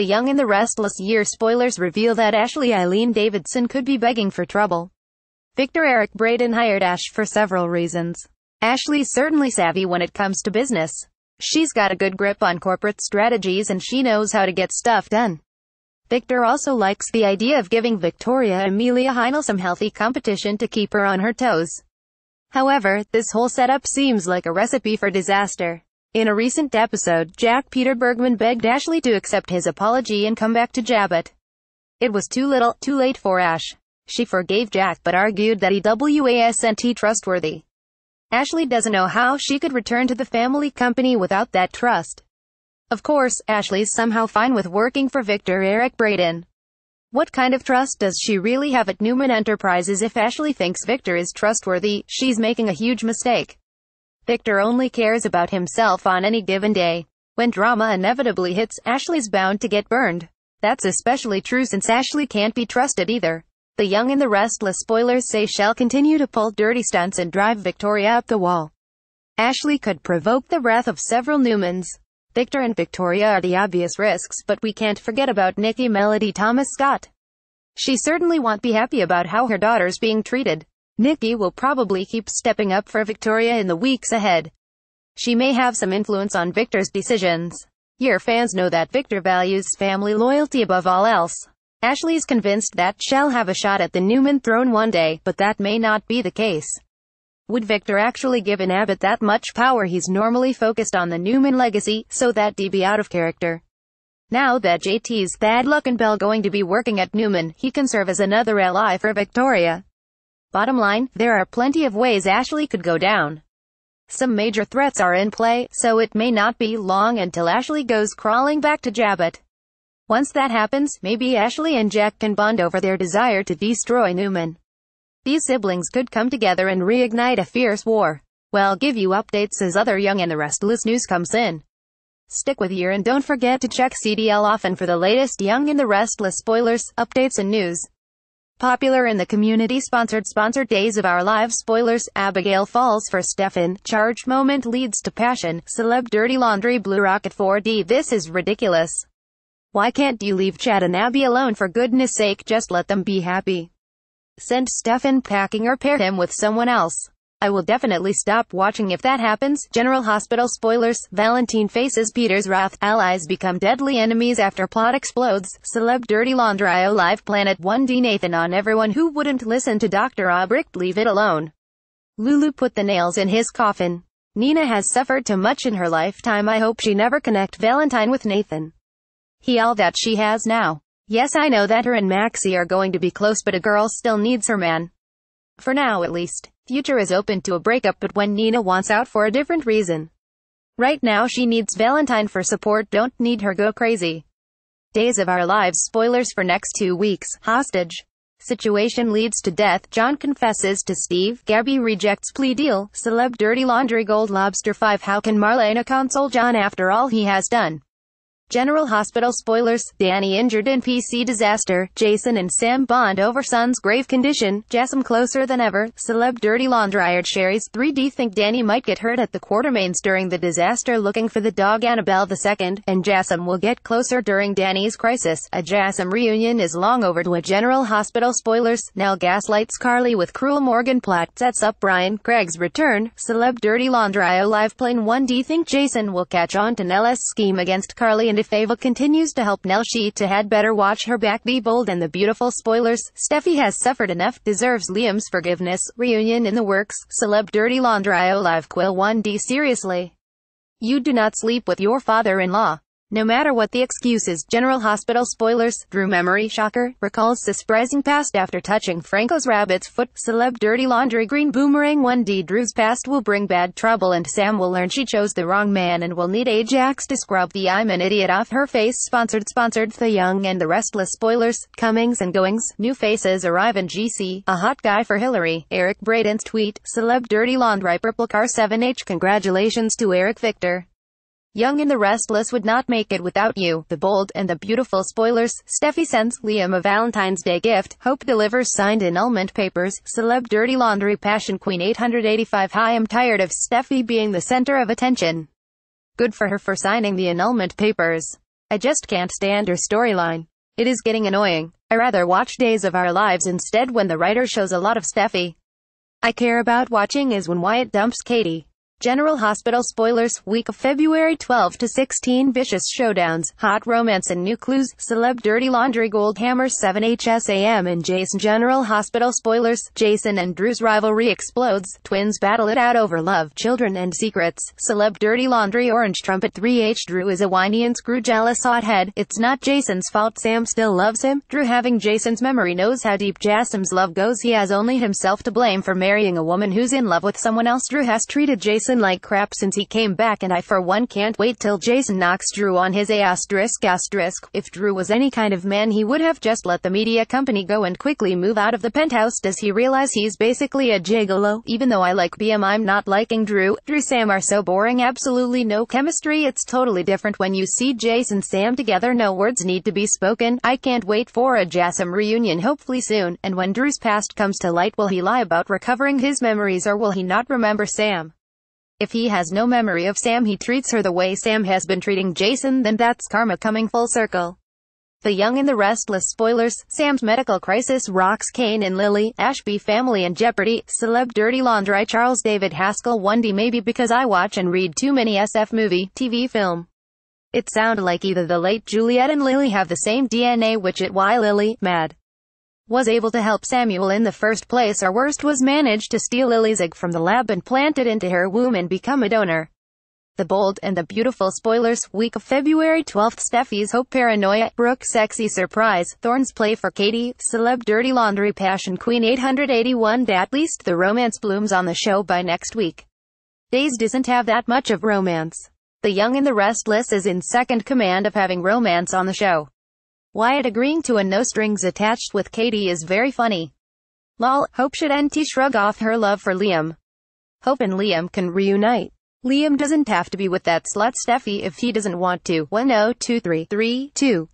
The Young and the Restless Year spoilers reveal that Ashley Eileen Davidson could be begging for trouble. Victor Eric Braden hired Ash for several reasons. Ashley's certainly savvy when it comes to business. She's got a good grip on corporate strategies and she knows how to get stuff done. Victor also likes the idea of giving Victoria Amelia Heinel some healthy competition to keep her on her toes. However, this whole setup seems like a recipe for disaster. In a recent episode, Jack Peter Bergman begged Ashley to accept his apology and come back to Jabot. It was too little, too late for Ash. She forgave Jack but argued that he wasn't trustworthy. Ashley doesn't know how she could return to the family company without that trust. Of course, Ashley's somehow fine with working for Victor Eric Braden. What kind of trust does she really have at Newman Enterprises if Ashley thinks Victor is trustworthy, she's making a huge mistake. Victor only cares about himself on any given day. When drama inevitably hits, Ashley's bound to get burned. That's especially true since Ashley can't be trusted either. The Young and the Restless spoilers say she'll continue to pull dirty stunts and drive Victoria up the wall. Ashley could provoke the wrath of several Newmans. Victor and Victoria are the obvious risks, but we can't forget about Nikki Melody Thomas Scott. She certainly won't be happy about how her daughter's being treated. Nikki will probably keep stepping up for Victoria in the weeks ahead. She may have some influence on Victor's decisions. Your fans know that Victor values family loyalty above all else. Ashley's convinced that she'll have a shot at the Newman throne one day, but that may not be the case. Would Victor actually give an Abbott that much power he's normally focused on the Newman legacy, so that would be out of character? Now that JT's bad luck and Bell going to be working at Newman, he can serve as another ally for Victoria. Bottom line, there are plenty of ways Ashley could go down. Some major threats are in play, so it may not be long until Ashley goes crawling back to Jabot. Once that happens, maybe Ashley and Jack can bond over their desire to destroy Newman. These siblings could come together and reignite a fierce war. Well, give you updates as other young and the restless news comes in. Stick with year and don't forget to check CDL often for the latest Young and the Restless spoilers, updates and news. Popular in the community-sponsored sponsored Days of Our Lives spoilers, Abigail falls for Stefan, charged moment leads to passion, celeb dirty laundry Blue Rocket 4D This is ridiculous. Why can't you leave Chad and Abby alone for goodness sake just let them be happy. Send Stefan packing or pair him with someone else. I will definitely stop watching if that happens. General Hospital spoilers, Valentine faces Peter's wrath, allies become deadly enemies after plot explodes, celeb dirty laundry live planet 1D Nathan on everyone who wouldn't listen to Dr. Albrecht leave it alone. Lulu put the nails in his coffin. Nina has suffered too much in her lifetime I hope she never connect Valentine with Nathan. He all that she has now. Yes I know that her and Maxie are going to be close but a girl still needs her man. For now at least. Future is open to a breakup but when Nina wants out for a different reason. Right now she needs Valentine for support don't need her go crazy. Days of Our Lives spoilers for next two weeks, hostage. Situation leads to death, John confesses to Steve, Gabby rejects plea deal, celeb dirty laundry gold lobster 5 How can Marlena console John after all he has done? General Hospital spoilers, Danny injured in PC disaster, Jason and Sam bond over son's grave condition, Jasm closer than ever, celeb dirty laundryired Sherry's 3D think Danny might get hurt at the Quartermains during the disaster looking for the dog Annabelle II, and Jasm will get closer during Danny's crisis, a Jasm reunion is long overdue a General Hospital spoilers, Nell gaslights Carly with cruel Morgan plot, sets up Brian Craig's return, celeb dirty laundry live plane 1D think Jason will catch on to Nell's scheme against Carly and if Ava continues to help she to had better watch her back be bold and the beautiful spoilers, Steffi has suffered enough, deserves Liam's forgiveness, reunion in the works, celeb dirty laundry live quill 1D seriously. You do not sleep with your father-in-law. No matter what the excuses, General Hospital spoilers, through memory shocker, recalls surprising past after touching Franco's rabbit's foot, celeb dirty laundry green boomerang 1D Drew's past will bring bad trouble and Sam will learn she chose the wrong man and will need Ajax to scrub the I'm an idiot off her face sponsored sponsored The Young and the Restless spoilers, comings and goings, new faces arrive in GC, a hot guy for Hillary, Eric Braden's tweet, celeb dirty laundry purple car 7H congratulations to Eric Victor. Young and the Restless would not make it without you, The Bold and the Beautiful Spoilers, Steffi sends Liam a Valentine's Day gift, Hope delivers signed annulment papers, Celeb Dirty Laundry Passion Queen 885 Hi I'm tired of Steffi being the center of attention. Good for her for signing the annulment papers. I just can't stand her storyline. It is getting annoying. I rather watch Days of Our Lives instead when the writer shows a lot of Steffi. I care about watching is when Wyatt dumps Katie. General Hospital spoilers, week of February 12 to 16 vicious showdowns, hot romance and new clues, celeb dirty laundry gold hammer 7 HSAM and Jason General Hospital spoilers, Jason and Drew's rivalry explodes, twins battle it out over love, children and secrets, celeb dirty laundry orange trumpet 3H Drew is a whiny and screw jealous hothead, it's not Jason's fault Sam still loves him, Drew having Jason's memory knows how deep Jason's love goes he has only himself to blame for marrying a woman who's in love with someone else Drew has treated Jason Jason like crap since he came back and I for one can't wait till Jason knocks Drew on his asterisk asterisk. If Drew was any kind of man he would have just let the media company go and quickly move out of the penthouse. Does he realize he's basically a gigolo? Even though I like BM I'm not liking Drew. Drew Sam are so boring absolutely no chemistry. It's totally different when you see Jason Sam together no words need to be spoken. I can't wait for a Jasm reunion hopefully soon. And when Drew's past comes to light will he lie about recovering his memories or will he not remember Sam? If he has no memory of Sam he treats her the way Sam has been treating Jason then that's karma coming full circle. The Young and the Restless spoilers, Sam's medical crisis rocks Kane and Lily, Ashby family and Jeopardy, celeb dirty laundry Charles David Haskell 1D maybe because I watch and read too many SF movie, TV film. It sound like either the late Juliet and Lily have the same DNA which it why Lily, mad was able to help Samuel in the first place or worst was managed to steal Lily's egg from the lab and plant it into her womb and become a donor. The Bold and the Beautiful Spoilers, Week of February 12th Steffi's Hope Paranoia, Brooke Sexy Surprise, Thorns Play for Katie, Celeb Dirty Laundry Passion Queen 881 At least the romance blooms on the show by next week. Days doesn't have that much of romance. The Young and the Restless is in second command of having romance on the show. Wyatt agreeing to a no strings attached with Katie is very funny. Lol, Hope should NT shrug off her love for Liam. Hope and Liam can reunite. Liam doesn't have to be with that slut Steffi if he doesn't want to. 102332.